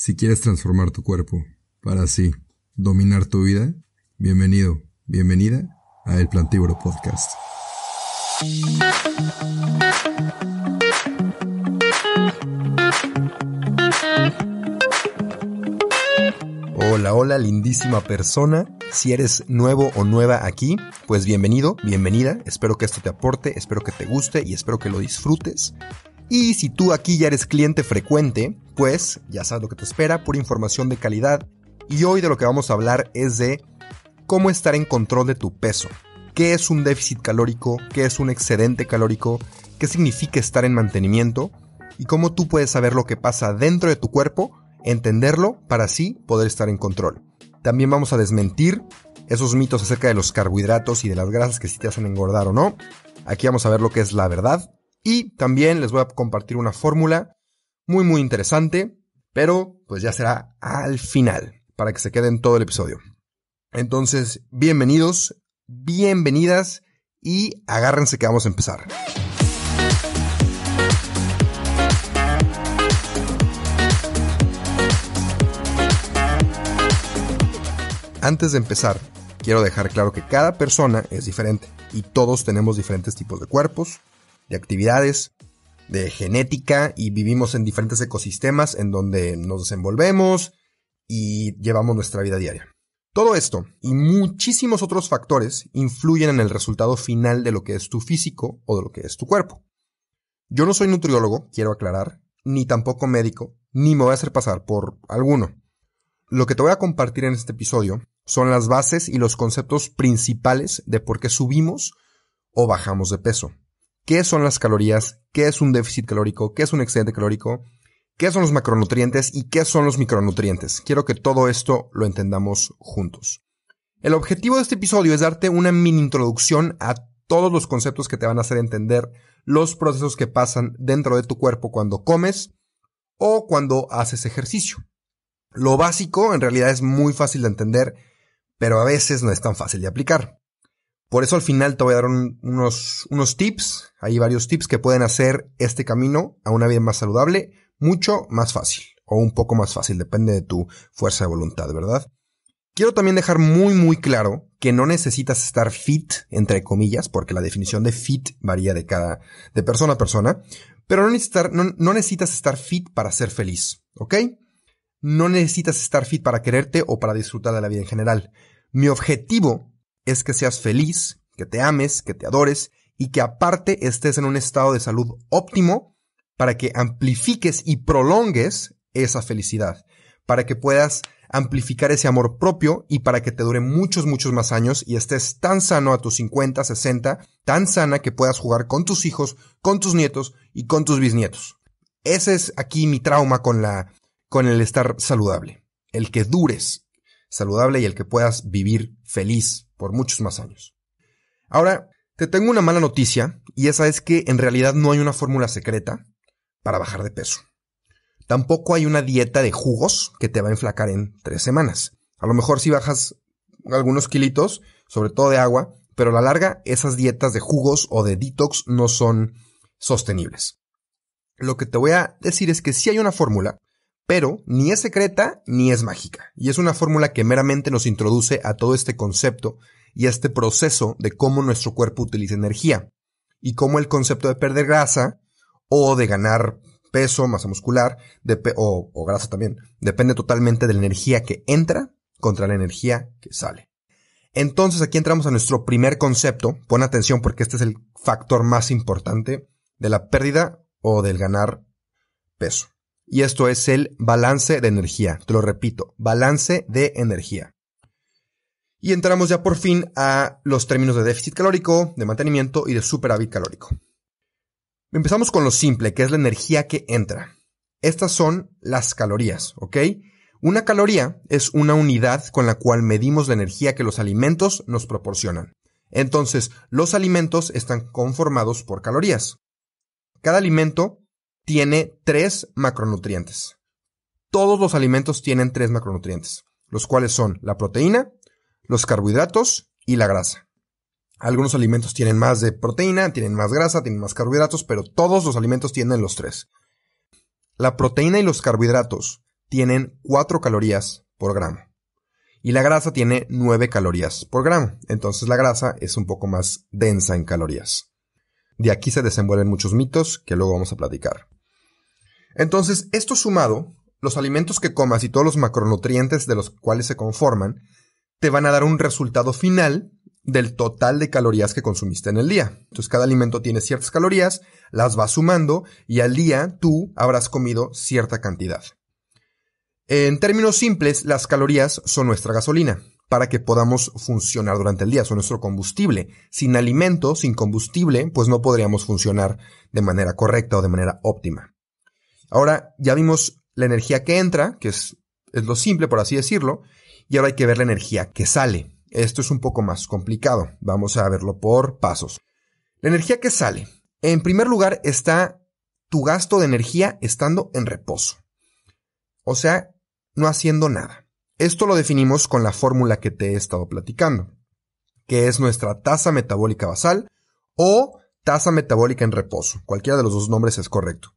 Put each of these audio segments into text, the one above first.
Si quieres transformar tu cuerpo para así dominar tu vida, bienvenido, bienvenida a El Plantívoro Podcast. Hola, hola, lindísima persona. Si eres nuevo o nueva aquí, pues bienvenido, bienvenida. Espero que esto te aporte, espero que te guste y espero que lo disfrutes. Y si tú aquí ya eres cliente frecuente, pues ya sabes lo que te espera, por información de calidad. Y hoy de lo que vamos a hablar es de cómo estar en control de tu peso. ¿Qué es un déficit calórico? ¿Qué es un excedente calórico? ¿Qué significa estar en mantenimiento? Y cómo tú puedes saber lo que pasa dentro de tu cuerpo, entenderlo para así poder estar en control. También vamos a desmentir esos mitos acerca de los carbohidratos y de las grasas que si sí te hacen engordar o no. Aquí vamos a ver lo que es la verdad. Y también les voy a compartir una fórmula muy muy interesante, pero pues ya será al final, para que se quede en todo el episodio. Entonces, bienvenidos, bienvenidas y agárrense que vamos a empezar. Antes de empezar, quiero dejar claro que cada persona es diferente y todos tenemos diferentes tipos de cuerpos, de actividades, de genética y vivimos en diferentes ecosistemas en donde nos desenvolvemos y llevamos nuestra vida diaria. Todo esto y muchísimos otros factores influyen en el resultado final de lo que es tu físico o de lo que es tu cuerpo. Yo no soy nutriólogo, quiero aclarar, ni tampoco médico, ni me voy a hacer pasar por alguno. Lo que te voy a compartir en este episodio son las bases y los conceptos principales de por qué subimos o bajamos de peso qué son las calorías, qué es un déficit calórico, qué es un excedente calórico, qué son los macronutrientes y qué son los micronutrientes. Quiero que todo esto lo entendamos juntos. El objetivo de este episodio es darte una mini introducción a todos los conceptos que te van a hacer entender los procesos que pasan dentro de tu cuerpo cuando comes o cuando haces ejercicio. Lo básico en realidad es muy fácil de entender, pero a veces no es tan fácil de aplicar. Por eso al final te voy a dar unos, unos tips, hay varios tips que pueden hacer este camino a una vida más saludable mucho más fácil o un poco más fácil, depende de tu fuerza de voluntad, ¿verdad? Quiero también dejar muy muy claro que no necesitas estar fit, entre comillas, porque la definición de fit varía de cada, de persona a persona, pero no necesitas, no necesitas estar fit para ser feliz, ¿ok? No necesitas estar fit para quererte o para disfrutar de la vida en general. Mi objetivo es que seas feliz, que te ames, que te adores y que aparte estés en un estado de salud óptimo para que amplifiques y prolongues esa felicidad, para que puedas amplificar ese amor propio y para que te dure muchos, muchos más años y estés tan sano a tus 50, 60, tan sana que puedas jugar con tus hijos, con tus nietos y con tus bisnietos. Ese es aquí mi trauma con la, con el estar saludable. El que dures saludable y el que puedas vivir feliz por muchos más años. Ahora, te tengo una mala noticia y esa es que en realidad no hay una fórmula secreta para bajar de peso. Tampoco hay una dieta de jugos que te va a enflacar en tres semanas. A lo mejor si bajas algunos kilitos, sobre todo de agua, pero a la larga esas dietas de jugos o de detox no son sostenibles. Lo que te voy a decir es que si hay una fórmula pero ni es secreta ni es mágica, y es una fórmula que meramente nos introduce a todo este concepto y a este proceso de cómo nuestro cuerpo utiliza energía, y cómo el concepto de perder grasa o de ganar peso, masa muscular, de o, o grasa también, depende totalmente de la energía que entra contra la energía que sale. Entonces aquí entramos a nuestro primer concepto, pon atención porque este es el factor más importante de la pérdida o del ganar peso y esto es el balance de energía. Te lo repito, balance de energía. Y entramos ya por fin a los términos de déficit calórico, de mantenimiento y de superávit calórico. Empezamos con lo simple, que es la energía que entra. Estas son las calorías, ¿ok? Una caloría es una unidad con la cual medimos la energía que los alimentos nos proporcionan. Entonces, los alimentos están conformados por calorías. Cada alimento tiene tres macronutrientes. Todos los alimentos tienen tres macronutrientes, los cuales son la proteína, los carbohidratos y la grasa. Algunos alimentos tienen más de proteína, tienen más grasa, tienen más carbohidratos, pero todos los alimentos tienen los tres. La proteína y los carbohidratos tienen 4 calorías por gramo. Y la grasa tiene 9 calorías por gramo. Entonces la grasa es un poco más densa en calorías. De aquí se desenvuelven muchos mitos que luego vamos a platicar. Entonces, esto sumado, los alimentos que comas y todos los macronutrientes de los cuales se conforman, te van a dar un resultado final del total de calorías que consumiste en el día. Entonces cada alimento tiene ciertas calorías, las vas sumando y al día tú habrás comido cierta cantidad. En términos simples, las calorías son nuestra gasolina para que podamos funcionar durante el día, son nuestro combustible. Sin alimento, sin combustible, pues no podríamos funcionar de manera correcta o de manera óptima. Ahora ya vimos la energía que entra, que es, es lo simple, por así decirlo, y ahora hay que ver la energía que sale. Esto es un poco más complicado. Vamos a verlo por pasos. La energía que sale. En primer lugar está tu gasto de energía estando en reposo. O sea, no haciendo nada. Esto lo definimos con la fórmula que te he estado platicando, que es nuestra tasa metabólica basal o tasa metabólica en reposo. Cualquiera de los dos nombres es correcto.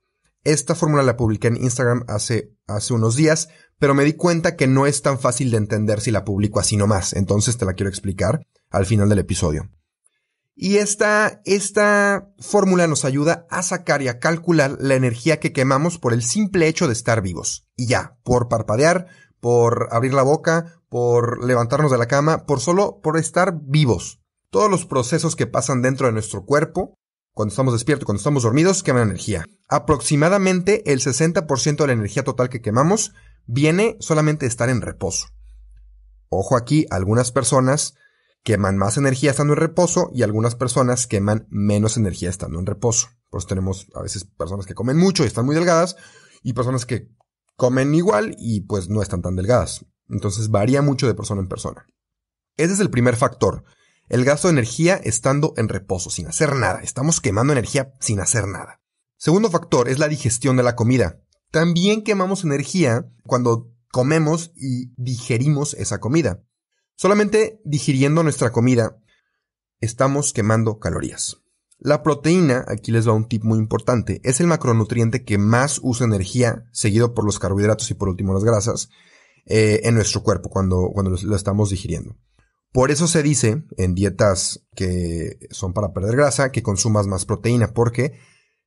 Esta fórmula la publiqué en Instagram hace, hace unos días, pero me di cuenta que no es tan fácil de entender si la publico así nomás, entonces te la quiero explicar al final del episodio. Y esta, esta fórmula nos ayuda a sacar y a calcular la energía que quemamos por el simple hecho de estar vivos. Y ya, por parpadear, por abrir la boca, por levantarnos de la cama, por solo, por estar vivos. Todos los procesos que pasan dentro de nuestro cuerpo cuando estamos despiertos, cuando estamos dormidos, queman energía. Aproximadamente el 60% de la energía total que quemamos viene solamente de estar en reposo. Ojo aquí, algunas personas queman más energía estando en reposo y algunas personas queman menos energía estando en reposo. Por eso tenemos a veces personas que comen mucho y están muy delgadas y personas que comen igual y pues no están tan delgadas. Entonces varía mucho de persona en persona. Ese es el primer factor el gasto de energía estando en reposo, sin hacer nada. Estamos quemando energía sin hacer nada. Segundo factor es la digestión de la comida. También quemamos energía cuando comemos y digerimos esa comida. Solamente digiriendo nuestra comida estamos quemando calorías. La proteína, aquí les va un tip muy importante, es el macronutriente que más usa energía, seguido por los carbohidratos y por último las grasas, eh, en nuestro cuerpo cuando, cuando lo estamos digiriendo. Por eso se dice en dietas que son para perder grasa que consumas más proteína, porque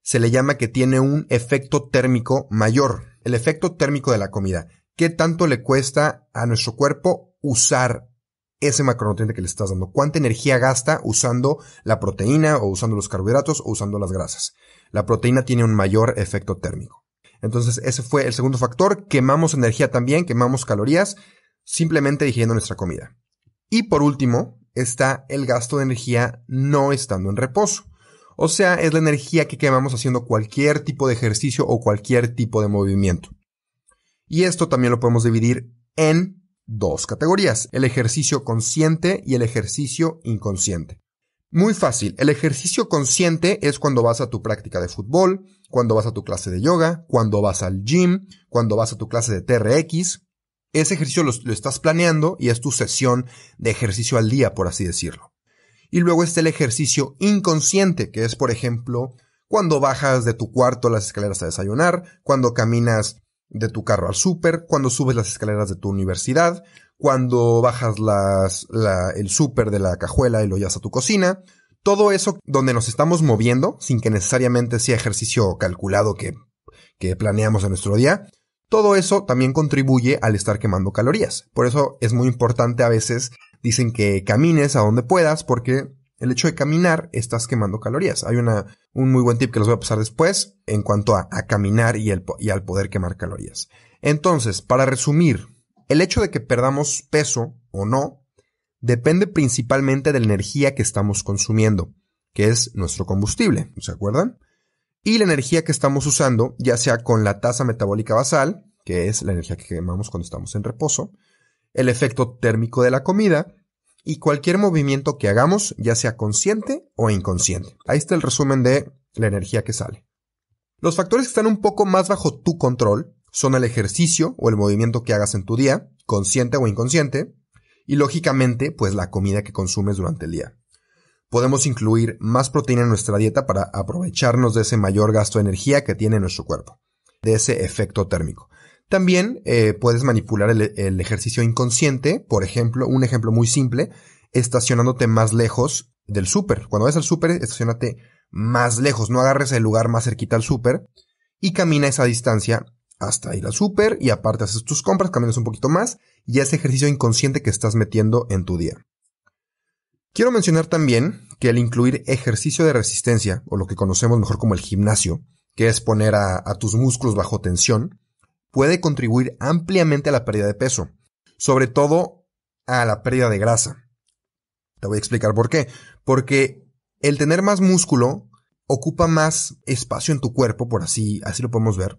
se le llama que tiene un efecto térmico mayor, el efecto térmico de la comida. ¿Qué tanto le cuesta a nuestro cuerpo usar ese macronutriente que le estás dando? ¿Cuánta energía gasta usando la proteína o usando los carbohidratos o usando las grasas? La proteína tiene un mayor efecto térmico. Entonces ese fue el segundo factor. Quemamos energía también, quemamos calorías, simplemente digiendo nuestra comida. Y por último, está el gasto de energía no estando en reposo. O sea, es la energía que quemamos haciendo cualquier tipo de ejercicio o cualquier tipo de movimiento. Y esto también lo podemos dividir en dos categorías, el ejercicio consciente y el ejercicio inconsciente. Muy fácil, el ejercicio consciente es cuando vas a tu práctica de fútbol, cuando vas a tu clase de yoga, cuando vas al gym, cuando vas a tu clase de TRX, ese ejercicio lo, estás planeando y es tu sesión de ejercicio al día, por así decirlo. Y luego está el ejercicio inconsciente, que es, por ejemplo, cuando bajas de tu cuarto las escaleras a desayunar, cuando caminas de tu carro al súper, cuando subes las escaleras de tu universidad, cuando bajas el súper de la cajuela y lo llevas a tu cocina. Todo eso donde nos estamos moviendo, sin que necesariamente sea ejercicio calculado que, que planeamos en nuestro día, todo eso también contribuye al estar quemando calorías. Por eso es muy importante a veces, dicen que camines a donde puedas porque el hecho de caminar estás quemando calorías. Hay una, un muy buen tip que les voy a pasar después en cuanto a, caminar y al poder quemar calorías. Entonces, para resumir, el hecho de que perdamos peso o no depende principalmente de la energía que estamos consumiendo, que es nuestro combustible, ¿se acuerdan? y la energía que estamos usando, ya sea con la tasa metabólica basal, que es la energía que quemamos cuando estamos en reposo, el efecto térmico de la comida y cualquier movimiento que hagamos, ya sea consciente o inconsciente. Ahí está el resumen de la energía que sale. Los factores que están un poco más bajo tu control son el ejercicio o el movimiento que hagas en tu día, consciente o inconsciente, y lógicamente, pues la comida que consumes durante el día podemos incluir más proteína en nuestra dieta para aprovecharnos de ese mayor gasto de energía que tiene nuestro cuerpo, de ese efecto térmico. También eh, puedes manipular el, ejercicio inconsciente, por ejemplo, un ejemplo muy simple, estacionándote más lejos del súper. Cuando vas al súper, estacionate más lejos, no agarres el lugar más cerquita al súper y camina esa distancia hasta ir al súper y aparte haces tus compras, caminas un poquito más y ese ejercicio inconsciente que estás metiendo en tu día. Quiero mencionar también que el incluir ejercicio de resistencia, o lo que conocemos mejor como el gimnasio, que es poner a, tus músculos bajo tensión, puede contribuir ampliamente a la pérdida de peso, sobre todo a la pérdida de grasa. Te voy a explicar por qué. Porque el tener más músculo ocupa más espacio en tu cuerpo, por así, así lo podemos ver,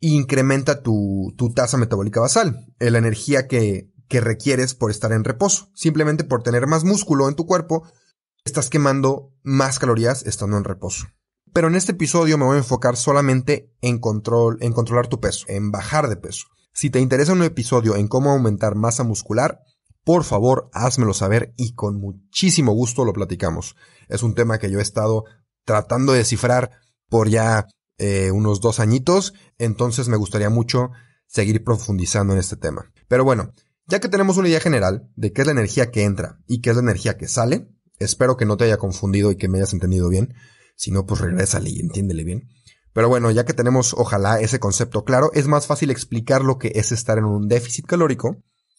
e incrementa tu, tu tasa metabólica basal, la energía que que requieres por estar en reposo. Simplemente por tener más músculo en tu cuerpo, estás quemando más calorías estando en reposo. Pero en este episodio me voy a enfocar solamente en, control, en controlar tu peso, en bajar de peso. Si te interesa un episodio en cómo aumentar masa muscular, por favor házmelo saber y con muchísimo gusto lo platicamos. Es un tema que yo he estado tratando de descifrar por ya eh, unos dos añitos, entonces me gustaría mucho seguir profundizando en este tema. Pero bueno, ya que tenemos una idea general de qué es la energía que entra y qué es la energía que sale, espero que no te haya confundido y que me hayas entendido bien. Si no, pues regrésale y entiéndele bien. Pero bueno, ya que tenemos ojalá ese concepto claro, es más fácil explicar lo que es estar en un déficit calórico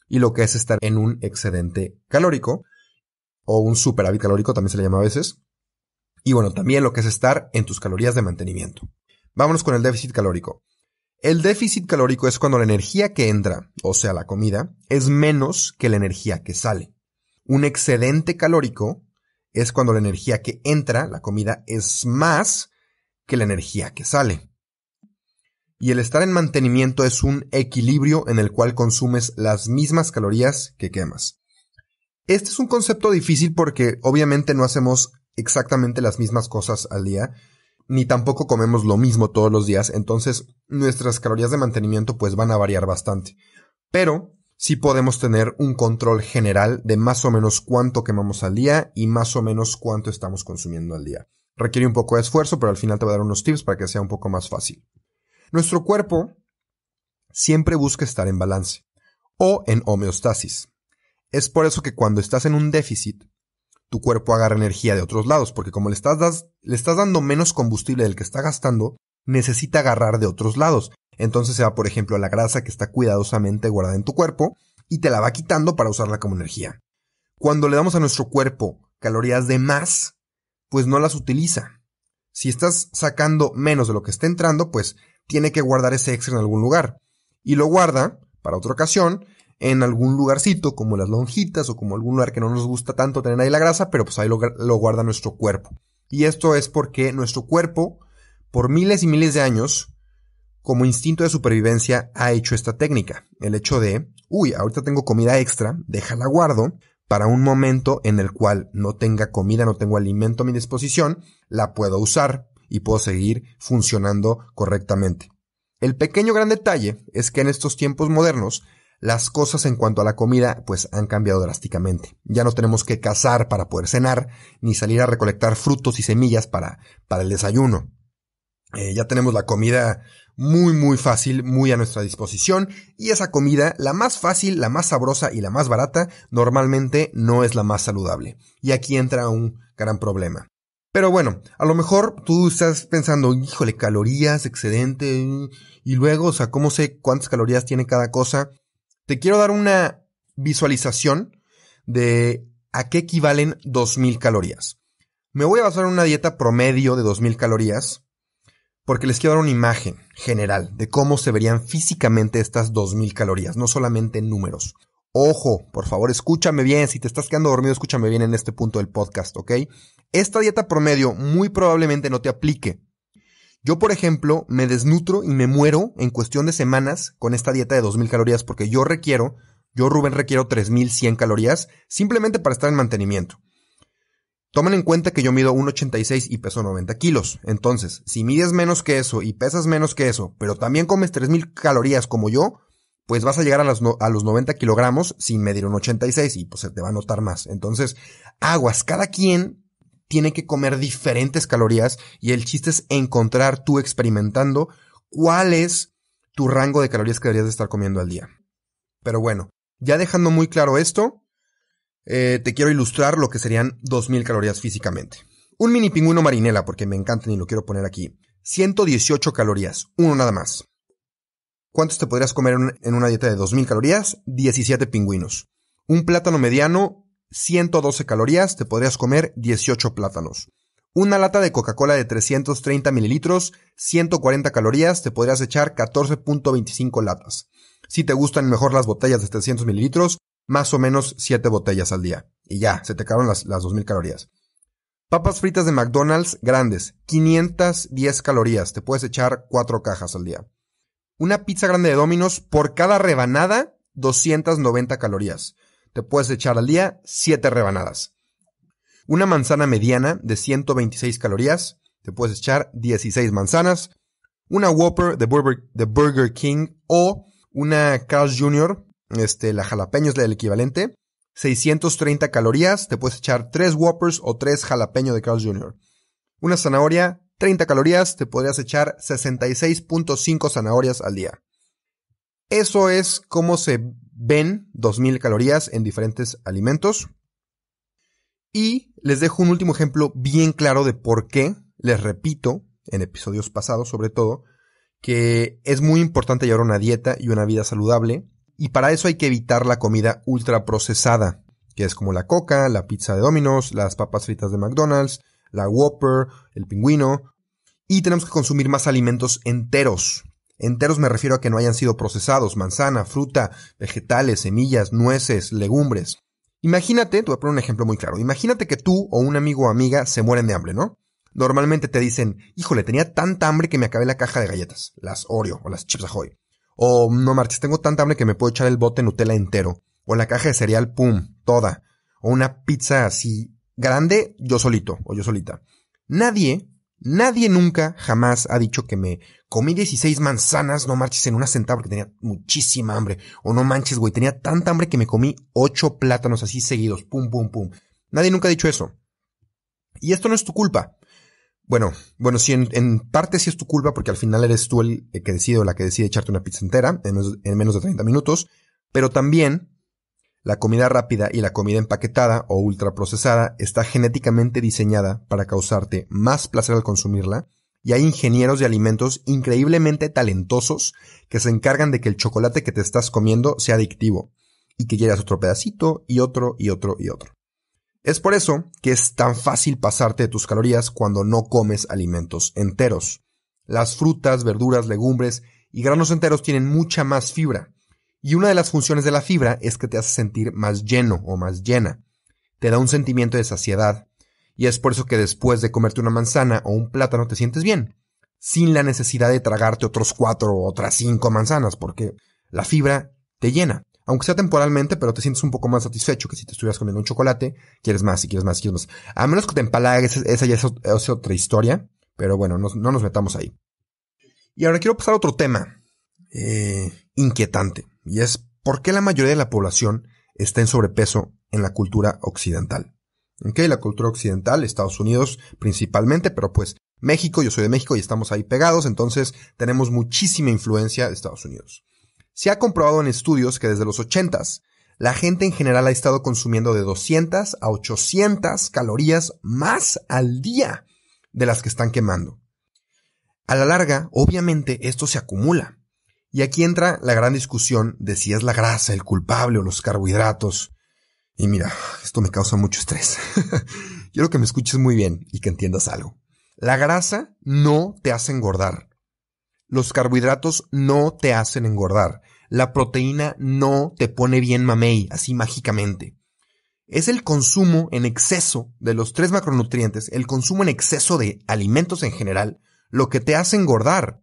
y lo que es estar en un excedente calórico o un superávit calórico también se le llama a veces. Y bueno, también lo que es estar en tus calorías de mantenimiento. Vámonos con el déficit calórico. El déficit calórico es cuando la energía que entra, o sea, la comida, es menos que la energía que sale. Un excedente calórico es cuando la energía que entra, la comida, es más que la energía que sale. Y el estar en mantenimiento es un equilibrio en el cual consumes las mismas calorías que quemas. Este es un concepto difícil porque obviamente no hacemos exactamente las mismas cosas al día, ni tampoco comemos lo mismo todos los días, entonces nuestras calorías de mantenimiento pues van a variar bastante. Pero sí podemos tener un control general de más o menos cuánto quemamos al día y más o menos cuánto estamos consumiendo al día. Requiere un poco de esfuerzo, pero al final te voy a dar unos tips para que sea un poco más fácil. Nuestro cuerpo siempre busca estar en balance o en homeostasis. Es por eso que cuando estás en un déficit, tu cuerpo agarra energía de otros lados, porque como le estás, le estás dando menos combustible del que está gastando, necesita agarrar de otros lados. Entonces se va, por ejemplo, a la grasa que está cuidadosamente guardada en tu cuerpo y te la va quitando para usarla como energía. Cuando le damos a nuestro cuerpo calorías de más, pues no las utiliza. Si estás sacando menos de lo que está entrando, pues tiene que guardar ese extra en algún lugar. Y lo guarda para otra ocasión en algún lugarcito, como las lonjitas o como algún lugar que no nos gusta tanto tener ahí la grasa, pero pues ahí lo, guarda nuestro cuerpo. Y esto es porque nuestro cuerpo, por miles y miles de años, como instinto de supervivencia, ha hecho esta técnica. El hecho de, uy, ahorita tengo comida extra, déjala guardo, para un momento en el cual no tenga comida, no tengo alimento a mi disposición, la puedo usar y puedo seguir funcionando correctamente. El pequeño gran detalle es que en estos tiempos modernos las cosas en cuanto a la comida pues han cambiado drásticamente. Ya no tenemos que cazar para poder cenar, ni salir a recolectar frutos y semillas para, para el desayuno. Eh, ya tenemos la comida muy muy fácil, muy a nuestra disposición y esa comida, la más fácil, la más sabrosa y la más barata, normalmente no es la más saludable. Y aquí entra un gran problema. Pero bueno, a lo mejor tú estás pensando, híjole, calorías, excedente, y luego, o sea, ¿cómo sé cuántas calorías tiene cada cosa? Te quiero dar una visualización de a qué equivalen 2.000 calorías. Me voy a basar en una dieta promedio de 2.000 calorías porque les quiero dar una imagen general de cómo se verían físicamente estas 2.000 calorías, no solamente en números. Ojo, por favor, escúchame bien, si te estás quedando dormido, escúchame bien en este punto del podcast, ¿ok? Esta dieta promedio muy probablemente no te aplique yo, por ejemplo, me desnutro y me muero en cuestión de semanas con esta dieta de 2000 calorías porque yo requiero, yo Rubén requiero 3100 calorías simplemente para estar en mantenimiento. Tomen en cuenta que yo mido 1,86 y peso 90 kilos. Entonces, si mides menos que eso y pesas menos que eso, pero también comes 3000 calorías como yo, pues vas a llegar a, a los 90 kilogramos sin medir un y pues se te va a notar más. Entonces, aguas, cada quien tiene que comer diferentes calorías y el chiste es encontrar tú experimentando cuál es tu rango de calorías que deberías de estar comiendo al día. Pero bueno, ya dejando muy claro esto, eh, te quiero ilustrar lo que serían 2000 calorías físicamente. Un mini pingüino marinela, porque me encantan y lo quiero poner aquí. 118 calorías, uno nada más. ¿Cuántos te podrías comer en una dieta de 2000 calorías? 17 pingüinos. Un plátano mediano, 112 calorías, te podrías comer 18 plátanos. Una lata de Coca-Cola de 330 mililitros, 140 calorías, te podrías echar 14.25 latas. Si te gustan mejor las botellas de 300 mililitros, más o menos 7 botellas al día. Y ya, se te acabaron las, las 2000 calorías. Papas fritas de McDonald's grandes, 510 calorías, te puedes echar 4 cajas al día. Una pizza grande de Domino's por cada rebanada, 290 calorías te puedes echar al día 7 rebanadas. Una manzana mediana de 126 calorías, te puedes echar 16 manzanas. Una Whopper de Burger, King o una Carl Jr., este, la jalapeño es la del equivalente, 630 calorías, te puedes echar 3 Whoppers o 3 jalapeño de Carl Jr. Una zanahoria, 30 calorías, te podrías echar 66.5 zanahorias al día. Eso es cómo se ven 2000 calorías en diferentes alimentos. Y les dejo un último ejemplo bien claro de por qué, les repito, en episodios pasados sobre todo, que es muy importante llevar una dieta y una vida saludable. Y para eso hay que evitar la comida ultra procesada, que es como la coca, la pizza de Domino's, las papas fritas de McDonald's, la Whopper, el pingüino. Y tenemos que consumir más alimentos enteros, Enteros me refiero a que no hayan sido procesados, manzana, fruta, vegetales, semillas, nueces, legumbres. Imagínate, te voy a poner un ejemplo muy claro, imagínate que tú o un amigo o amiga se mueren de hambre, ¿no? Normalmente te dicen, híjole, tenía tanta hambre que me acabé la caja de galletas, las Oreo o las Chips Ahoy. O no marches, tengo tanta hambre que me puedo echar el bote Nutella entero. O la caja de cereal, pum, toda. O una pizza así grande, yo solito o yo solita. Nadie Nadie nunca, jamás ha dicho que me comí 16 manzanas, no marches, en una sentada porque tenía muchísima hambre. O no manches, güey, tenía tanta hambre que me comí 8 plátanos así seguidos, pum, pum, pum. Nadie nunca ha dicho eso. Y esto no es tu culpa. Bueno, bueno, sí, en, parte sí es tu culpa porque al final eres tú el que decide o la que decide echarte una pizza entera en, en menos de 30 minutos, pero también la comida rápida y la comida empaquetada o ultraprocesada está genéticamente diseñada para causarte más placer al consumirla y hay ingenieros de alimentos increíblemente talentosos que se encargan de que el chocolate que te estás comiendo sea adictivo y que quieras otro pedacito y otro y otro y otro. Es por eso que es tan fácil pasarte de tus calorías cuando no comes alimentos enteros. Las frutas, verduras, legumbres y granos enteros tienen mucha más fibra, y una de las funciones de la fibra es que te hace sentir más lleno o más llena. Te da un sentimiento de saciedad. Y es por eso que después de comerte una manzana o un plátano te sientes bien, sin la necesidad de tragarte otros cuatro o otras cinco manzanas, porque la fibra te llena. Aunque sea temporalmente, pero te sientes un poco más satisfecho que si te estuvieras comiendo un chocolate, quieres más y quieres más y quieres más. A menos que te empalagues, esa ya es, otra historia, pero bueno, no, nos metamos ahí. Y ahora quiero pasar a otro tema eh, inquietante y es por qué la mayoría de la población está en sobrepeso en la cultura occidental. ¿Ok? La cultura occidental, Estados Unidos principalmente, pero pues México, yo soy de México y estamos ahí pegados, entonces tenemos muchísima influencia de Estados Unidos. Se ha comprobado en estudios que desde los 80s, la gente en general ha estado consumiendo de 200 a 800 calorías más al día de las que están quemando. A la larga, obviamente, esto se acumula. Y aquí entra la gran discusión de si es la grasa el culpable o los carbohidratos. Y mira, esto me causa mucho estrés. Quiero que me escuches muy bien y que entiendas algo. La grasa no te hace engordar. Los carbohidratos no te hacen engordar. La proteína no te pone bien mamey, así mágicamente. Es el consumo en exceso de los tres macronutrientes, el consumo en exceso de alimentos en general, lo que te hace engordar.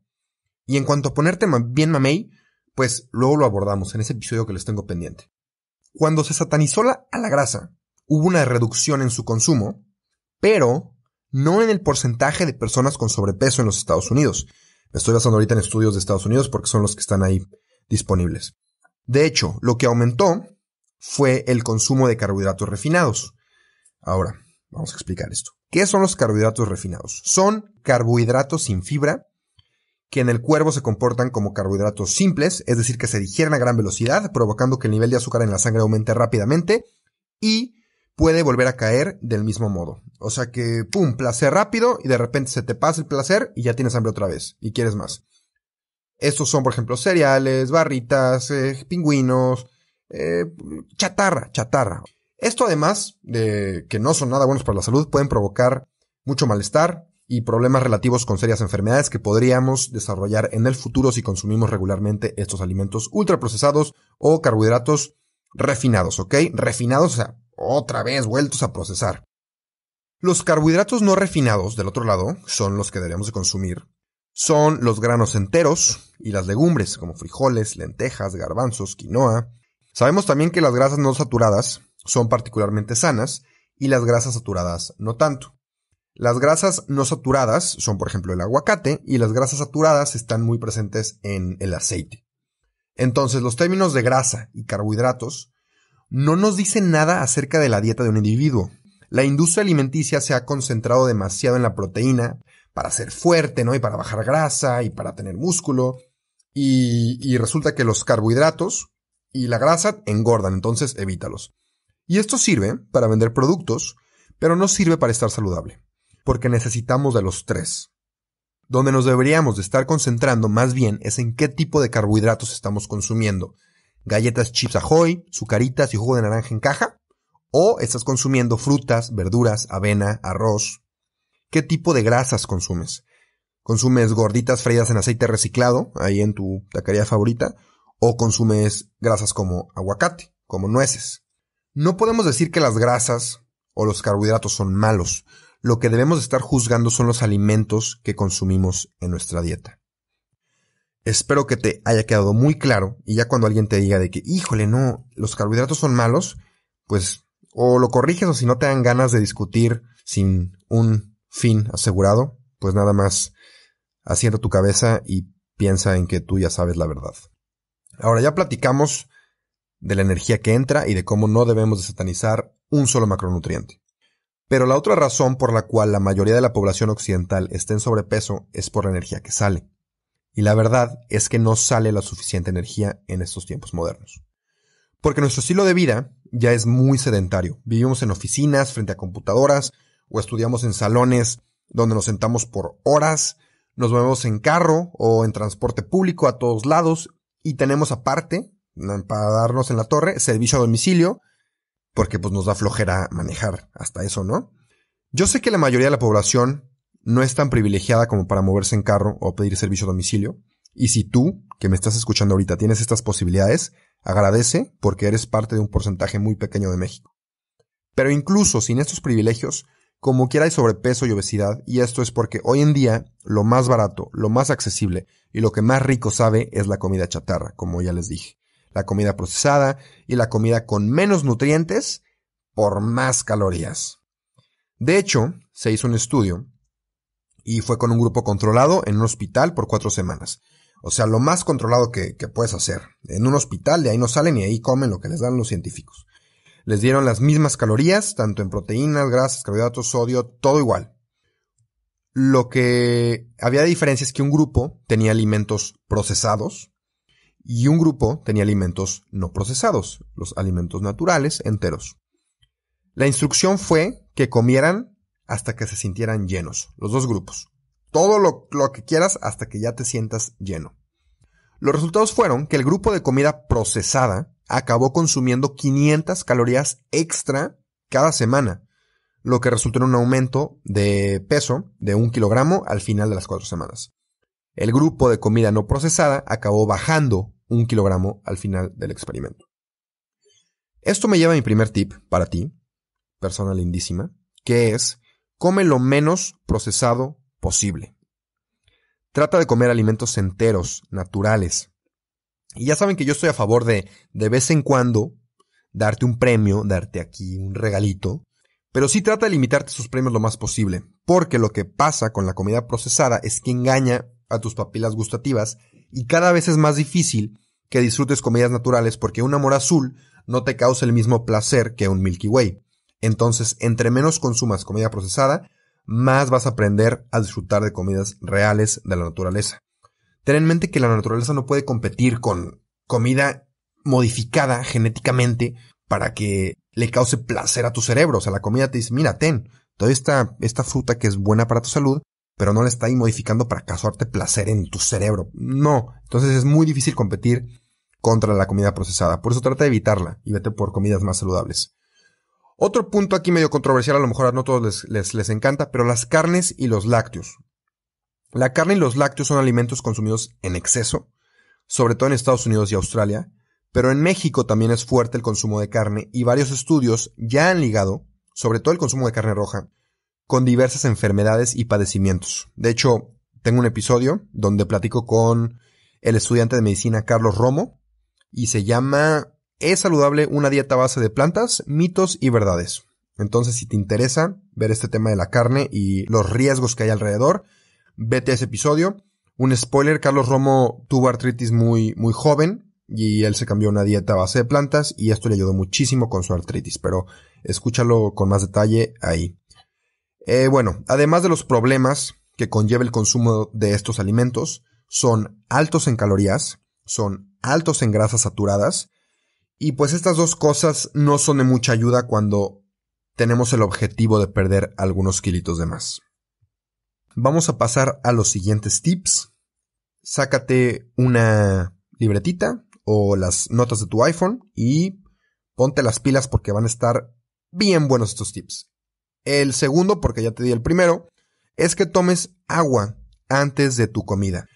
Y en cuanto a ponerte bien mamey, pues luego lo abordamos en ese episodio que les tengo pendiente. Cuando se satanizó a la grasa, hubo una reducción en su consumo, pero no en el porcentaje de personas con sobrepeso en los Estados Unidos. Me estoy basando ahorita en estudios de Estados Unidos porque son los que están ahí disponibles. De hecho, lo que aumentó fue el consumo de carbohidratos refinados. Ahora, vamos a explicar esto. ¿Qué son los carbohidratos refinados? Son carbohidratos sin fibra que en el cuervo se comportan como carbohidratos simples, es decir, que se digieren a gran velocidad, provocando que el nivel de azúcar en la sangre aumente rápidamente y puede volver a caer del mismo modo. O sea que, pum, placer rápido y de repente se te pasa el placer y ya tienes hambre otra vez y quieres más. Estos son, por ejemplo, cereales, barritas, eh, pingüinos, eh, chatarra, chatarra. Esto además de que no son nada buenos para la salud, pueden provocar mucho malestar, y problemas relativos con serias enfermedades que podríamos desarrollar en el futuro si consumimos regularmente estos alimentos ultraprocesados o carbohidratos refinados, ¿ok? Refinados, o sea, otra vez vueltos a procesar. Los carbohidratos no refinados, del otro lado, son los que deberíamos de consumir. Son los granos enteros y las legumbres, como frijoles, lentejas, garbanzos, quinoa. Sabemos también que las grasas no saturadas son particularmente sanas y las grasas saturadas no tanto. Las grasas no saturadas son, por ejemplo, el aguacate y las grasas saturadas están muy presentes en el aceite. Entonces, los términos de grasa y carbohidratos no nos dicen nada acerca de la dieta de un individuo. La industria alimenticia se ha concentrado demasiado en la proteína para ser fuerte, ¿no? Y para bajar grasa y para tener músculo. Y, y resulta que los carbohidratos y la grasa engordan, entonces evítalos. Y esto sirve para vender productos, pero no sirve para estar saludable porque necesitamos de los tres. Donde nos deberíamos de estar concentrando más bien es en qué tipo de carbohidratos estamos consumiendo. Galletas chips ajoy, sucaritas y jugo de naranja en caja, o estás consumiendo frutas, verduras, avena, arroz. ¿Qué tipo de grasas consumes? ¿Consumes gorditas freídas en aceite reciclado, ahí en tu taquería favorita? ¿O consumes grasas como aguacate, como nueces? No podemos decir que las grasas o los carbohidratos son malos lo que debemos estar juzgando son los alimentos que consumimos en nuestra dieta. Espero que te haya quedado muy claro y ya cuando alguien te diga de que, híjole, no, los carbohidratos son malos, pues o lo corriges o si no te dan ganas de discutir sin un fin asegurado, pues nada más asienta tu cabeza y piensa en que tú ya sabes la verdad. Ahora ya platicamos de la energía que entra y de cómo no debemos de satanizar un solo macronutriente. Pero la otra razón por la cual la mayoría de la población occidental está en sobrepeso es por la energía que sale. Y la verdad es que no sale la suficiente energía en estos tiempos modernos. Porque nuestro estilo de vida ya es muy sedentario. Vivimos en oficinas, frente a computadoras, o estudiamos en salones donde nos sentamos por horas, nos movemos en carro o en transporte público a todos lados y tenemos aparte, para darnos en la torre, servicio a domicilio, porque pues nos da flojera manejar hasta eso, ¿no? Yo sé que la mayoría de la población no es tan privilegiada como para moverse en carro o pedir servicio a domicilio, y si tú, que me estás escuchando ahorita, tienes estas posibilidades, agradece porque eres parte de un porcentaje muy pequeño de México. Pero incluso sin estos privilegios, como quiera hay sobrepeso y obesidad, y esto es porque hoy en día lo más barato, lo más accesible y lo que más rico sabe es la comida chatarra, como ya les dije la comida procesada y la comida con menos nutrientes por más calorías. De hecho, se hizo un estudio y fue con un grupo controlado en un hospital por cuatro semanas. O sea, lo más controlado que, puedes hacer. En un hospital, de ahí no salen y ahí comen lo que les dan los científicos. Les dieron las mismas calorías, tanto en proteínas, grasas, carbohidratos, sodio, todo igual. Lo que había de diferencia es que un grupo tenía alimentos procesados y un grupo tenía alimentos no procesados, los alimentos naturales enteros. La instrucción fue que comieran hasta que se sintieran llenos, los dos grupos. Todo lo, que quieras hasta que ya te sientas lleno. Los resultados fueron que el grupo de comida procesada acabó consumiendo 500 calorías extra cada semana, lo que resultó en un aumento de peso de un kilogramo al final de las cuatro semanas. El grupo de comida no procesada acabó bajando un kilogramo al final del experimento. Esto me lleva a mi primer tip para ti, persona lindísima, que es come lo menos procesado posible. Trata de comer alimentos enteros, naturales. Y ya saben que yo estoy a favor de, de vez en cuando, darte un premio, darte aquí un regalito, pero sí trata de limitarte esos premios lo más posible, porque lo que pasa con la comida procesada es que engaña a tus papilas gustativas y cada vez es más difícil que disfrutes comidas naturales porque un amor azul no te causa el mismo placer que un Milky Way. Entonces, entre menos consumas comida procesada, más vas a aprender a disfrutar de comidas reales de la naturaleza. Ten en mente que la naturaleza no puede competir con comida modificada genéticamente para que le cause placer a tu cerebro. O sea, la comida te dice, mira, ten, toda esta, esta fruta que es buena para tu salud, pero no la está ahí modificando para causarte placer en tu cerebro. No. Entonces es muy difícil competir contra la comida procesada. Por eso trata de evitarla y vete por comidas más saludables. Otro punto aquí medio controversial, a lo mejor a no todos les, les, les encanta, pero las carnes y los lácteos. La carne y los lácteos son alimentos consumidos en exceso, sobre todo en Estados Unidos y Australia, pero en México también es fuerte el consumo de carne y varios estudios ya han ligado, sobre todo el consumo de carne roja, con diversas enfermedades y padecimientos. De hecho, tengo un episodio donde platico con el estudiante de medicina Carlos Romo y se llama ¿Es saludable una dieta base de plantas, mitos y verdades? Entonces, si te interesa ver este tema de la carne y los riesgos que hay alrededor, vete a ese episodio. Un spoiler, Carlos Romo tuvo artritis muy, muy joven y él se cambió a una dieta base de plantas y esto le ayudó muchísimo con su artritis, pero escúchalo con más detalle ahí. Eh, bueno, además de los problemas que conlleva el consumo de estos alimentos, son altos en calorías, son altos en grasas saturadas, y pues estas dos cosas no son de mucha ayuda cuando tenemos el objetivo de perder algunos kilitos de más. Vamos a pasar a los siguientes tips. Sácate una libretita o las notas de tu iPhone y ponte las pilas porque van a estar bien buenos estos tips. El segundo, porque ya te di el primero, es que tomes agua antes de tu comida.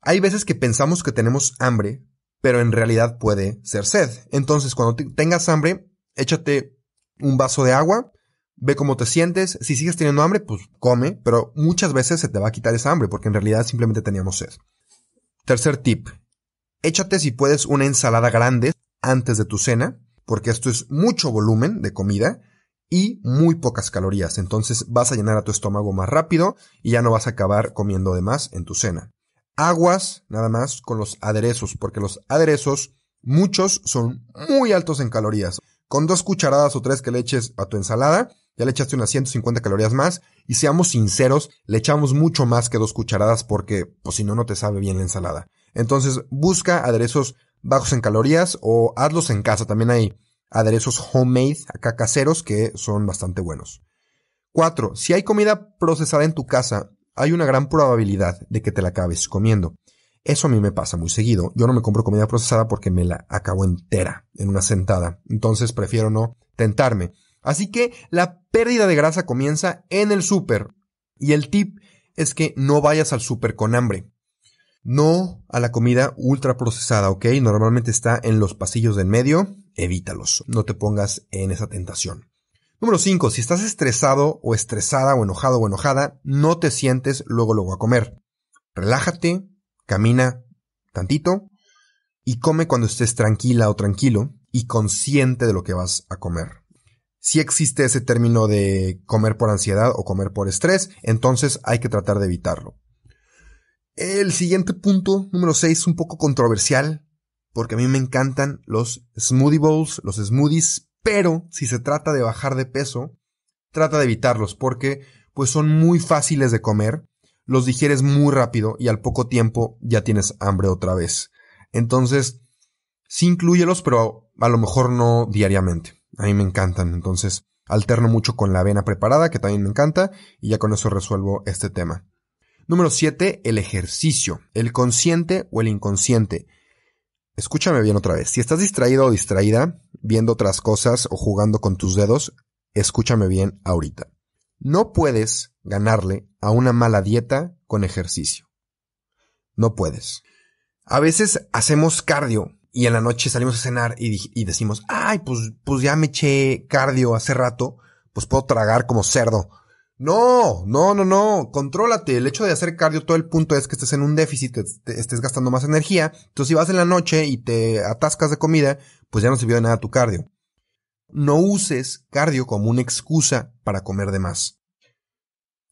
Hay veces que pensamos que tenemos hambre, pero en realidad puede ser sed. Entonces, cuando tengas hambre, échate un vaso de agua, ve cómo te sientes. Si sigues teniendo hambre, pues come, pero muchas veces se te va a quitar esa hambre porque en realidad simplemente teníamos sed. Tercer tip, échate si puedes una ensalada grande antes de tu cena, porque esto es mucho volumen de comida y muy pocas calorías, entonces vas a llenar a tu estómago más rápido y ya no vas a acabar comiendo de más en tu cena. Aguas nada más con los aderezos, porque los aderezos, muchos son muy altos en calorías. Con dos cucharadas o tres que le eches a tu ensalada, ya le echaste unas 150 calorías más y seamos sinceros, le echamos mucho más que dos cucharadas porque pues si no, no te sabe bien la ensalada. Entonces busca aderezos bajos en calorías o hazlos en casa. También hay aderezos homemade, acá caseros, que son bastante buenos. 4. Si hay comida procesada en tu casa, hay una gran probabilidad de que te la acabes comiendo. Eso a mí me pasa muy seguido. Yo no me compro comida procesada porque me la acabo entera en una sentada. Entonces prefiero no tentarme. Así que la pérdida de grasa comienza en el súper. Y el tip es que no vayas al súper con hambre. No a la comida ultra procesada, ¿ok? Normalmente está en los pasillos del medio, evítalos. No te pongas en esa tentación. Número 5. Si estás estresado o estresada o enojado o enojada, no te sientes luego luego a comer. Relájate, camina tantito y come cuando estés tranquila o tranquilo y consciente de lo que vas a comer. Si existe ese término de comer por ansiedad o comer por estrés, entonces hay que tratar de evitarlo. El siguiente punto, número 6, un poco controversial, porque a mí me encantan los smoothie bowls, los smoothies, pero si se trata de bajar de peso, trata de evitarlos porque pues son muy fáciles de comer, los digieres muy rápido y al poco tiempo ya tienes hambre otra vez. Entonces, sí incluyelos, pero a lo mejor no diariamente. A mí me encantan, entonces alterno mucho con la avena preparada, que también me encanta, y ya con eso resuelvo este tema. Número 7, el ejercicio, el consciente o el inconsciente. Escúchame bien otra vez. Si estás distraído o distraída, viendo otras cosas o jugando con tus dedos, escúchame bien ahorita. No puedes ganarle a una mala dieta con ejercicio. No puedes. A veces hacemos cardio y en la noche salimos a cenar y, decimos, ay, pues, pues ya me eché cardio hace rato, pues puedo tragar como cerdo no, no, no, no, contrólate. El hecho de hacer cardio, todo el punto es que estés en un déficit, estés gastando más energía. Entonces, si vas en la noche y te atascas de comida, pues ya no sirvió de nada tu cardio. No uses cardio como una excusa para comer de más.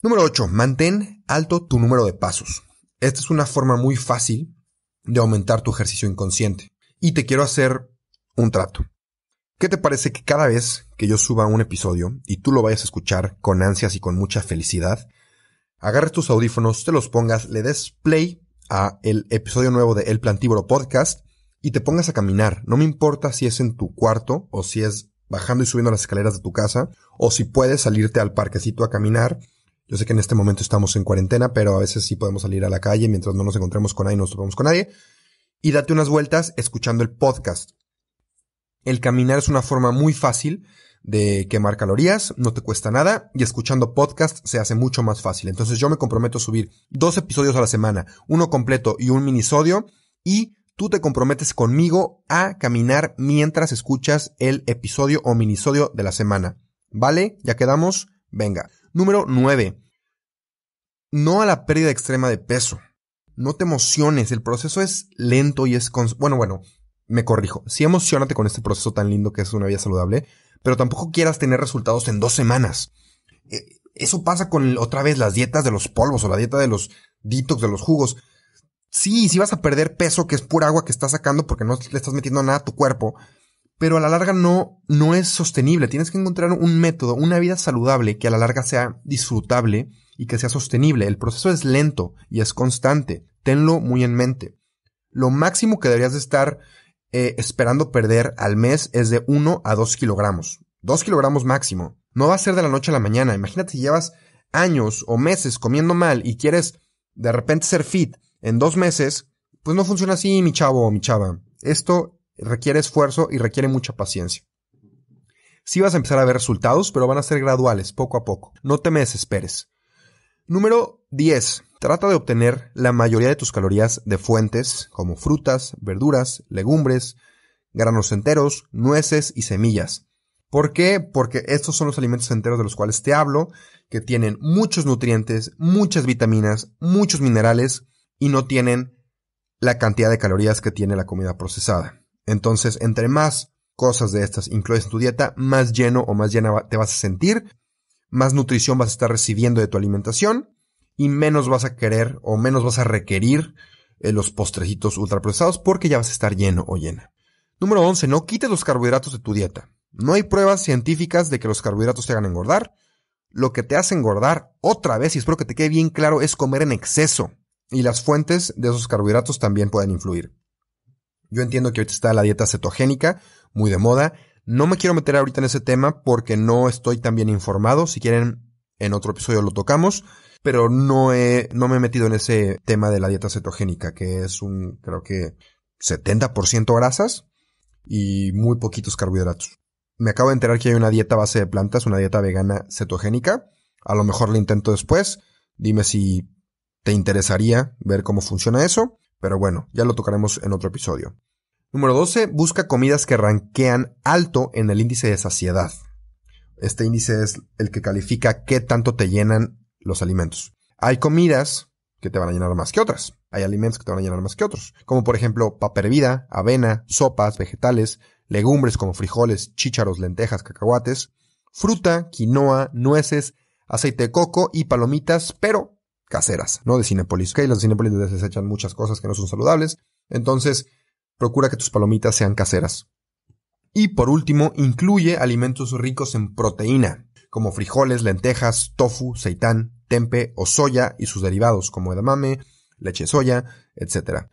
Número 8. Mantén alto tu número de pasos. Esta es una forma muy fácil de aumentar tu ejercicio inconsciente. Y te quiero hacer un trato. ¿Qué te parece que cada vez que yo suba un episodio y tú lo vayas a escuchar con ansias y con mucha felicidad, agarres tus audífonos, te los pongas, le des play a el episodio nuevo de El Plantívoro Podcast y te pongas a caminar. No me importa si es en tu cuarto o si es bajando y subiendo las escaleras de tu casa o si puedes salirte al parquecito a caminar. Yo sé que en este momento estamos en cuarentena, pero a veces sí podemos salir a la calle mientras no nos encontremos con nadie, no nos topamos con nadie. Y date unas vueltas escuchando el podcast. El caminar es una forma muy fácil de quemar calorías, no te cuesta nada y escuchando podcast se hace mucho más fácil. Entonces yo me comprometo a subir dos episodios a la semana, uno completo y un minisodio y tú te comprometes conmigo a caminar mientras escuchas el episodio o minisodio de la semana. ¿Vale? Ya quedamos. Venga. Número 9. No a la pérdida extrema de peso. No te emociones, el proceso es lento y es... Bueno, bueno, me corrijo, Si emocionate con este proceso tan lindo que es una vida saludable, pero tampoco quieras tener resultados en dos semanas. Eh, eso pasa con otra vez las dietas de los polvos o la dieta de los detox, de los jugos. Sí, sí vas a perder peso, que es pura agua que estás sacando porque no le estás metiendo nada a tu cuerpo, pero a la larga no, no es sostenible. Tienes que encontrar un método, una vida saludable que a la larga sea disfrutable y que sea sostenible. El proceso es lento y es constante. Tenlo muy en mente. Lo máximo que deberías de estar eh, esperando perder al mes es de 1 a 2 kilogramos. 2 kilogramos máximo. No va a ser de la noche a la mañana. Imagínate si llevas años o meses comiendo mal y quieres de repente ser fit en dos meses, pues no funciona así, mi chavo o mi chava. Esto requiere esfuerzo y requiere mucha paciencia. Sí vas a empezar a ver resultados, pero van a ser graduales, poco a poco. No te me desesperes. Número 10. Trata de obtener la mayoría de tus calorías de fuentes como frutas, verduras, legumbres, granos enteros, nueces y semillas. ¿Por qué? Porque estos son los alimentos enteros de los cuales te hablo, que tienen muchos nutrientes, muchas vitaminas, muchos minerales y no tienen la cantidad de calorías que tiene la comida procesada. Entonces, entre más cosas de estas incluyes en tu dieta, más lleno o más llena te vas a sentir, más nutrición vas a estar recibiendo de tu alimentación y menos vas a querer o menos vas a requerir eh, los postrecitos ultraprocesados porque ya vas a estar lleno o llena. Número 11. No quites los carbohidratos de tu dieta. No hay pruebas científicas de que los carbohidratos te hagan engordar. Lo que te hace engordar otra vez, y espero que te quede bien claro, es comer en exceso. Y las fuentes de esos carbohidratos también pueden influir. Yo entiendo que ahorita está la dieta cetogénica, muy de moda. No me quiero meter ahorita en ese tema porque no estoy tan bien informado. Si quieren, en otro episodio lo tocamos pero no he, no me he metido en ese tema de la dieta cetogénica, que es un, creo que 70% grasas y muy poquitos carbohidratos. Me acabo de enterar que hay una dieta base de plantas, una dieta vegana cetogénica. A lo mejor la intento después. Dime si te interesaría ver cómo funciona eso. Pero bueno, ya lo tocaremos en otro episodio. Número 12. Busca comidas que ranquean alto en el índice de saciedad. Este índice es el que califica qué tanto te llenan los alimentos. Hay comidas que te van a llenar más que otras. Hay alimentos que te van a llenar más que otros, como por ejemplo papa hervida, avena, sopas, vegetales, legumbres como frijoles, chícharos, lentejas, cacahuates, fruta, quinoa, nueces, aceite de coco y palomitas, pero caseras, no de Cinepolis. Ok, los de Cinepolis desechan muchas cosas que no son saludables, entonces procura que tus palomitas sean caseras. Y por último, incluye alimentos ricos en proteína, como frijoles, lentejas, tofu, seitán, tempe o soya y sus derivados como edamame, leche soya, etc.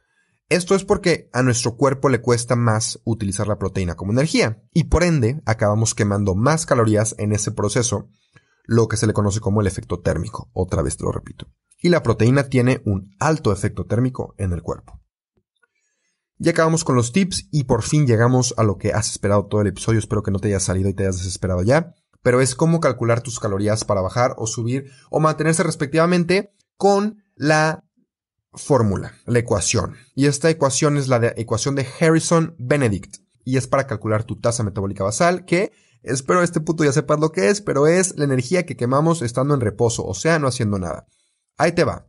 Esto es porque a nuestro cuerpo le cuesta más utilizar la proteína como energía y por ende acabamos quemando más calorías en ese proceso, lo que se le conoce como el efecto térmico, otra vez te lo repito. Y la proteína tiene un alto efecto térmico en el cuerpo. Ya acabamos con los tips y por fin llegamos a lo que has esperado todo el episodio. Espero que no te haya salido y te hayas desesperado ya pero es cómo calcular tus calorías para bajar o subir o mantenerse respectivamente con la fórmula, la ecuación. Y esta ecuación es la ecuación de Harrison-Benedict y es para calcular tu tasa metabólica basal que espero este punto ya sepas lo que es, pero es la energía que quemamos estando en reposo, o sea, no haciendo nada. Ahí te va.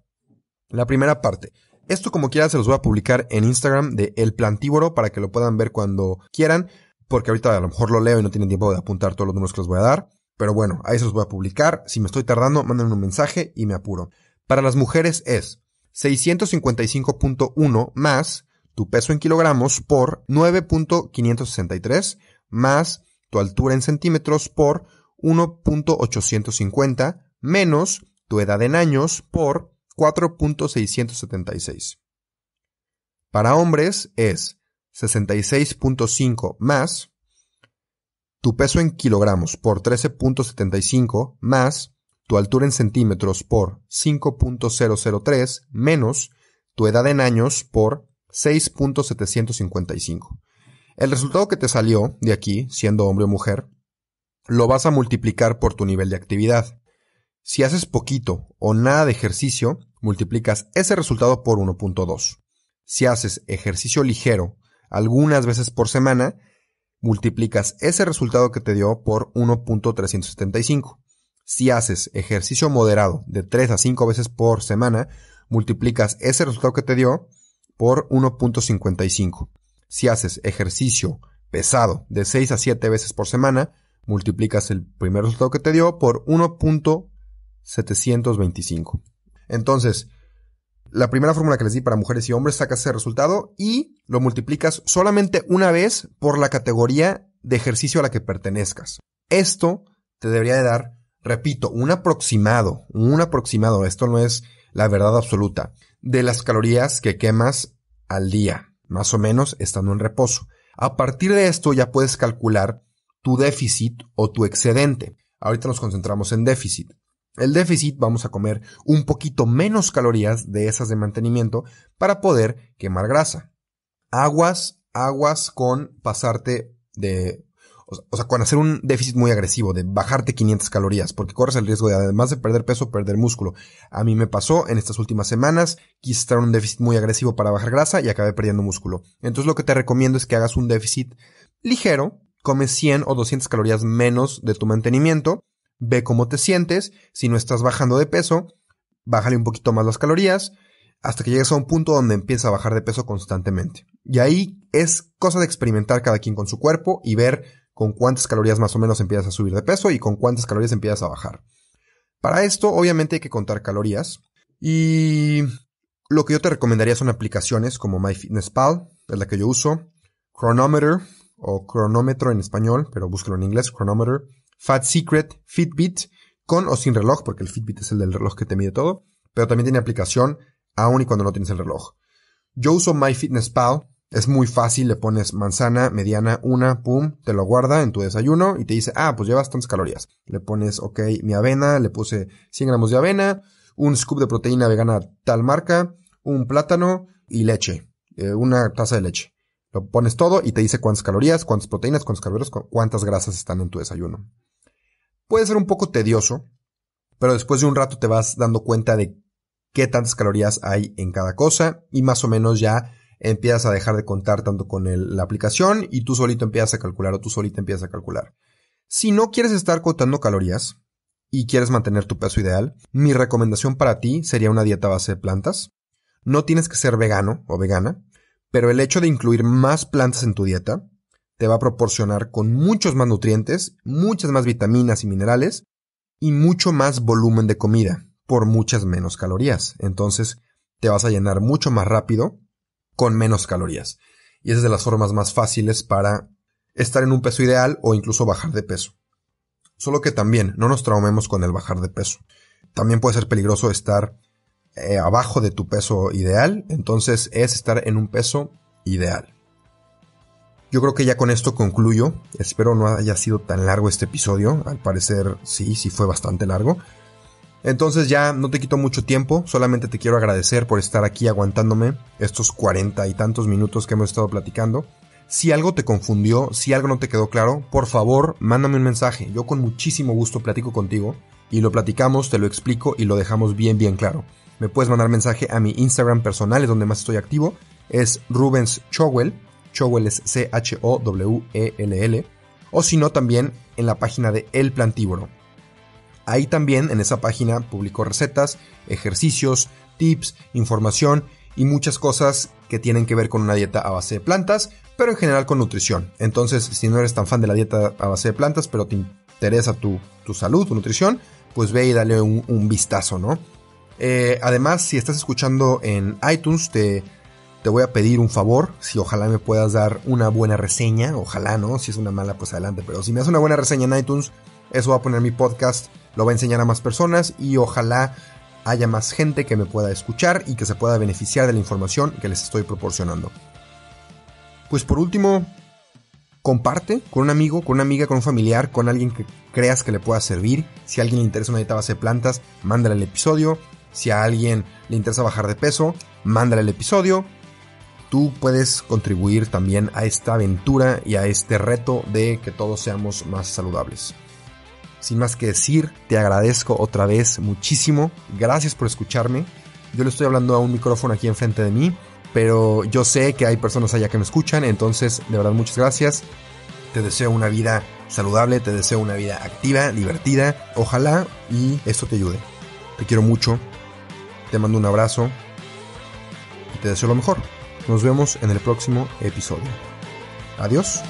La primera parte. Esto como quieras, se los voy a publicar en Instagram de El Plantívoro para que lo puedan ver cuando quieran porque ahorita a lo mejor lo leo y no tienen tiempo de apuntar todos los números que les voy a dar. Pero bueno, ahí se los voy a publicar. Si me estoy tardando, mándenme un mensaje y me apuro. Para las mujeres es 655.1 más tu peso en kilogramos por 9.563 más tu altura en centímetros por 1.850 menos tu edad en años por 4.676. Para hombres es 66.5 más tu peso en kilogramos por 13.75 más tu altura en centímetros por 5.003 menos tu edad en años por 6.755. El resultado que te salió de aquí, siendo hombre o mujer, lo vas a multiplicar por tu nivel de actividad. Si haces poquito o nada de ejercicio, multiplicas ese resultado por 1.2. Si haces ejercicio ligero algunas veces por semana, multiplicas ese resultado que te dio por 1.375. Si haces ejercicio moderado de 3 a 5 veces por semana, multiplicas ese resultado que te dio por 1.55. Si haces ejercicio pesado de 6 a 7 veces por semana, multiplicas el primer resultado que te dio por 1.725. Entonces, la primera fórmula que les di para mujeres y hombres, sacas ese resultado y lo multiplicas solamente una vez por la categoría de ejercicio a la que pertenezcas. Esto te debería de dar, repito, un aproximado, un aproximado, esto no es la verdad absoluta, de las calorías que quemas al día, más o menos estando en reposo. A partir de esto ya puedes calcular tu déficit o tu excedente. Ahorita nos concentramos en déficit. El déficit vamos a comer un poquito menos calorías de esas de mantenimiento para poder quemar grasa. Aguas, aguas con pasarte de o sea, con hacer un déficit muy agresivo, de bajarte 500 calorías, porque corres el riesgo de, además de perder peso, perder músculo. A mí me pasó en estas últimas semanas, quise estar un déficit muy agresivo para bajar grasa y acabé perdiendo músculo. Entonces lo que te recomiendo es que hagas un déficit ligero, comes 100 o 200 calorías menos de tu mantenimiento ve cómo te sientes, si no estás bajando de peso, bájale un poquito más las calorías, hasta que llegues a un punto donde empieza a bajar de peso constantemente. Y ahí es cosa de experimentar cada quien con su cuerpo y ver con cuántas calorías más o menos empiezas a subir de peso y con cuántas calorías empiezas a bajar. Para esto, obviamente hay que contar calorías. Y lo que yo te recomendaría son aplicaciones como MyFitnessPal, es la que yo uso, Chronometer o cronómetro en español, pero búscalo en inglés, Chronometer, Fat Secret, Fitbit, con o sin reloj, porque el Fitbit es el del reloj que te mide todo, pero también tiene aplicación aún y cuando no tienes el reloj. Yo uso MyFitnessPal, es muy fácil, le pones manzana, mediana, una, pum, te lo guarda en tu desayuno y te dice, ah, pues llevas tantas calorías. Le pones, ok, mi avena, le puse 100 gramos de avena, un scoop de proteína vegana tal marca, un plátano y leche, eh, una taza de leche. Lo pones todo y te dice cuántas calorías, cuántas proteínas, cuántos carbohidratos, cuántas grasas están en tu desayuno. Puede ser un poco tedioso, pero después de un rato te vas dando cuenta de qué tantas calorías hay en cada cosa y más o menos ya empiezas a dejar de contar tanto con la aplicación y tú solito empiezas a calcular o tú solito empiezas a calcular. Si no quieres estar contando calorías y quieres mantener tu peso ideal, mi recomendación para ti sería una dieta base de plantas. No tienes que ser vegano o vegana, pero el hecho de incluir más plantas en tu dieta te va a proporcionar con muchos más nutrientes, muchas más vitaminas y minerales y mucho más volumen de comida por muchas menos calorías. Entonces te vas a llenar mucho más rápido con menos calorías. Y es de las formas más fáciles para estar en un peso ideal o incluso bajar de peso. Solo que también no nos traumemos con el bajar de peso. También puede ser peligroso estar eh, abajo de tu peso ideal, entonces es estar en un peso ideal. Yo creo que ya con esto concluyo. Espero no haya sido tan largo este episodio. Al parecer sí, sí fue bastante largo. Entonces ya no te quito mucho tiempo, solamente te quiero agradecer por estar aquí aguantándome estos cuarenta y tantos minutos que hemos estado platicando. Si algo te confundió, si algo no te quedó claro, por favor, mándame un mensaje. Yo con muchísimo gusto platico contigo y lo platicamos, te lo explico y lo dejamos bien, bien claro. Me puedes mandar mensaje a mi Instagram personal, es donde más estoy activo. Es Rubens Chowell es o w e si no también en la página de El Plantívoro. Ahí también en esa página publicó recetas, ejercicios, tips, información y muchas cosas que tienen que ver con una dieta a base de plantas, pero en general con nutrición. Entonces, si no eres tan fan de la dieta a base de plantas, pero te interesa tu, salud, tu nutrición, pues ve y dale un, vistazo, ¿no? Eh, además, si estás escuchando en iTunes, te te voy a pedir un favor, si ojalá me puedas dar una buena reseña, ojalá, ¿no? Si es una mala, pues adelante, pero si me das una buena reseña en iTunes, eso va a poner mi podcast, lo va a enseñar a más personas y ojalá haya más gente que me pueda escuchar y que se pueda beneficiar de la información que les estoy proporcionando. Pues por último, comparte con un amigo, con una amiga, con un familiar, con alguien que creas que le pueda servir. Si a alguien le interesa una dieta base de plantas, mándale el episodio. Si a alguien le interesa bajar de peso, mándale el episodio tú puedes contribuir también a esta aventura y a este reto de que todos seamos más saludables. Sin más que decir, te agradezco otra vez muchísimo. Gracias por escucharme. Yo le estoy hablando a un micrófono aquí enfrente de mí, pero yo sé que hay personas allá que me escuchan, entonces de verdad muchas gracias. Te deseo una vida saludable, te deseo una vida activa, divertida. Ojalá y esto te ayude. Te quiero mucho, te mando un abrazo y te deseo lo mejor. Nos vemos en el próximo episodio. Adiós.